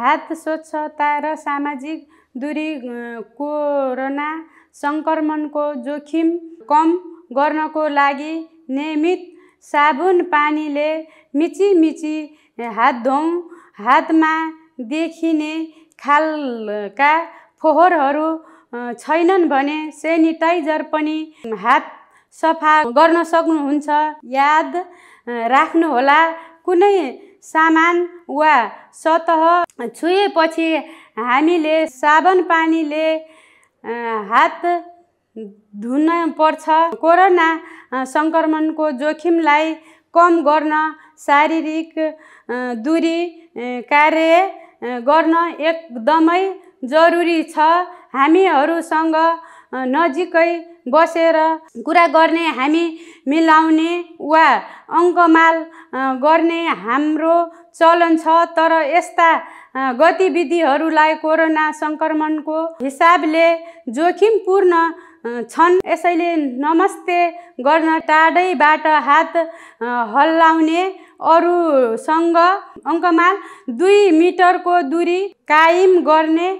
हात स्वच्छता र सामाजिक दूरी कोरोना सङ्क्रमणको जोखिम कम गर्नको लागि नियमित साबुन पानीले मिची मिची हात धौँ हातमा देखिने खालका फोहोरहरू छैनन् भने सेनिटाइजर पनि हात सफा गर्न सक्नुहुन्छ याद राख्नुहोला कुनै सामान वा सतह छुएपछि हामीले साबन पानीले हात धुन पर्छ कोरोना सङ्क्रमणको जोखिमलाई कम गर्न शारीरिक दूरी कार्य गर्न एकदमै जरुरी छ हामीहरूसँग नजिकै बसेर कुरा गर्ने हामी मिलाउने वा अङ्कमाल गर्ने हाम्रो चलन छ तर यस्ता गतिविधिहरूलाई कोरोना सङ्क्रमणको हिसाबले जोखिमपूर्ण छन् यसैले नमस्ते गर्न टाढैबाट हात हल्लाउने अरूसँग अङ्कमाल दुई मिटरको दुरी कायम गर्ने